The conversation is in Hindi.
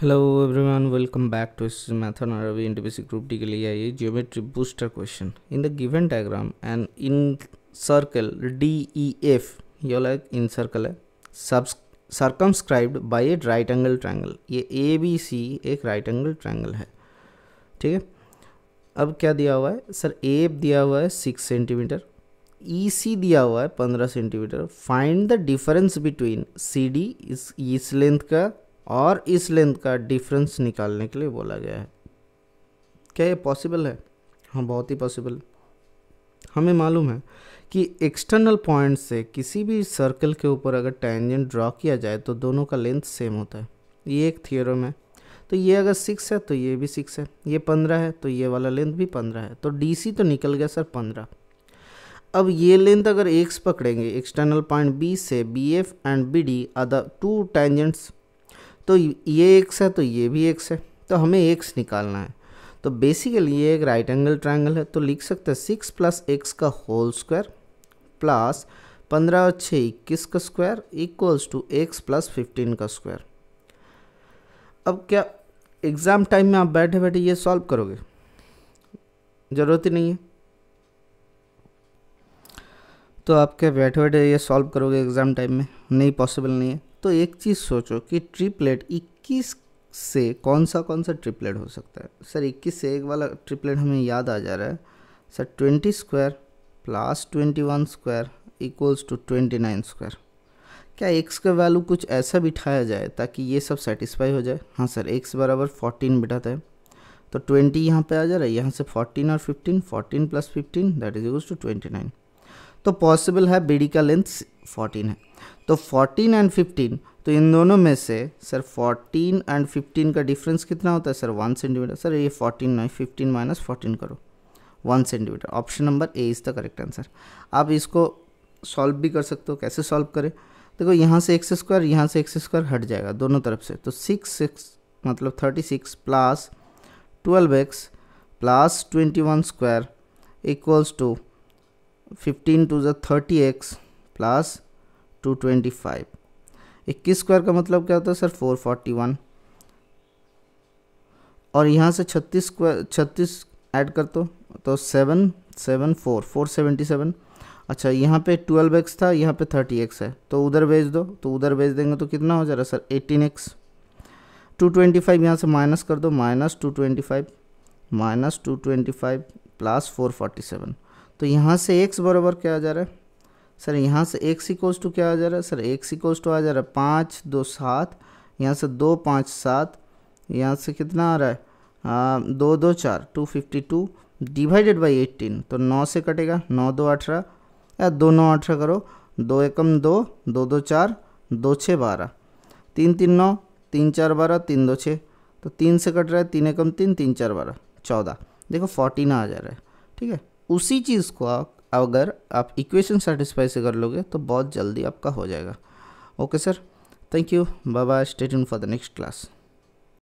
hello everyone welcome back to इस मैथन अरबी इंटर ग्रुप डी के लिए आइए geometry booster question in the given diagram and incircle D E F ये वाला इन सर्कल है सब circumscribed by a right angle triangle ये ए बी सी एक राइट एंगल ट्रायंगल है ठीक है अब क्या दिया हुआ है सर ए दिया हुआ है सिक्स सेंटीमीटर ई सी दिया हुआ है पंद्रह centimetre find the difference between C D इस लेंथ का और इस लेंथ का डिफरेंस निकालने के लिए बोला गया है क्या ये पॉसिबल है हाँ बहुत ही पॉसिबल हमें मालूम है कि एक्सटर्नल पॉइंट से किसी भी सर्कल के ऊपर अगर टेंजेंट ड्रॉ किया जाए तो दोनों का लेंथ सेम होता है ये एक थियोरम है तो ये अगर सिक्स है तो ये भी सिक्स है ये पंद्रह है तो ये वाला लेंथ भी पंद्रह है तो डी तो निकल गया सर पंद्रह अब ये लेंथ अगर एक्स पकड़ेंगे एक्सटर्नल पॉइंट बी से B F and B D are two tangents तो ये एक्स है तो ये भी एक्स है तो हमें एक्स निकालना है तो बेसिकली ये एक राइट एंगल ट्राइंगल है तो लिख सकते हैं सिक्स प्लस एक्स का होल स्क्वायर प्लस पंद्रह और छः इक्कीस का square equals to X plus fifteen का स्क्वायर अब क्या एग्ज़ाम टाइम में आप बैठे बैठे ये सॉल्व करोगे ज़रूरत ही नहीं है तो आप क्या बैठे बैठे ये सॉल्व करोगे एग्ज़ाम टाइम में नहीं पॉसिबल नहीं है तो एक चीज़ सोचो कि ट्रिपलेट 21 से कौन सा कौन सा ट्रिपलेट हो सकता है सर 21 से एक वाला ट्रिपलेट हमें याद आ जा रहा है sir 20 square plus 21 square equals to 29 square क्या एक्स का वैल्यू कुछ ऐसा बिठाया जाए ताकि ये सब सेटिस्फाई हो जाए हाँ सर एक्स बराबर फोर्टीन बिठाते हैं तो ट्वेंटी यहाँ पे आ जा रहा है यहाँ से फोर्टीन और fifteen fourteen plus fifteen that is equals to twenty nine तो पॉसिबल है बी डी का लेंथ फोर्टीन है तो फोर्टीन एंड फिफ्टीन तो इन दोनों में से सर 14 एंड 15 का डिफरेंस कितना होता है सर वन सेंटीमीटर सर ये 14 नहीं 15 माइनस फोर्टीन करो one centimetre option number A is the correct answer आप इसको सॉल्व भी कर सकते हो कैसे सॉल्व करें देखो यहाँ से एक्स स्क्वायर यहाँ से एक्स स्क्वायर हट जाएगा दोनों तरफ से तो सिक्स सिक्स मतलब thirty six plus twelve X plus twenty one square equals to fifteen टू ज़ thirty X plus two twenty five इक्कीस स्क्वायर का मतलब क्या होता है सर फोर फोर्टी वन और यहाँ से छत्तीस स्क्वायर छत्तीस ऐड कर दो तो seven seven four four seventy seven अच्छा यहाँ पे ट्वेल्व एक्स था यहाँ पे थर्टी एक्स है तो उधर भेज दो तो उधर भेज देंगे तो कितना हो जा रहा है sir eighteen X two twenty five यहाँ से माइनस कर दो minus two twenty five minus two twenty five plus four forty seven तो यहाँ से एक्स बराबर क्या आ जा रहा है सर यहाँ से एक्स इकोज टू क्या आ जा रहा है सर एक्स इकोज टू आ जा रहा है पाँच दो सात यहाँ से दो पाँच सात यहाँ से कितना आ रहा है आ, दो दो चार two fifty two divided by eighteen तो नौ से कटेगा नौ दो अठारह या दो नौ अठारह करो दो एकम दो दो दो चार दो छः बारह तीन तीन नौ तीन चार बारह तीन दो छः तो तीन से कट रहा है तीन एकम तीन तीन चार बारह चौदह देखो फोर्टीन आ जा रहा है ठीक है उसी चीज़ को आप अगर आप इक्वेशन सेटिस्फाई से कर लोगे तो बहुत जल्दी आपका हो जाएगा okay sir thank you bye bye state for the next class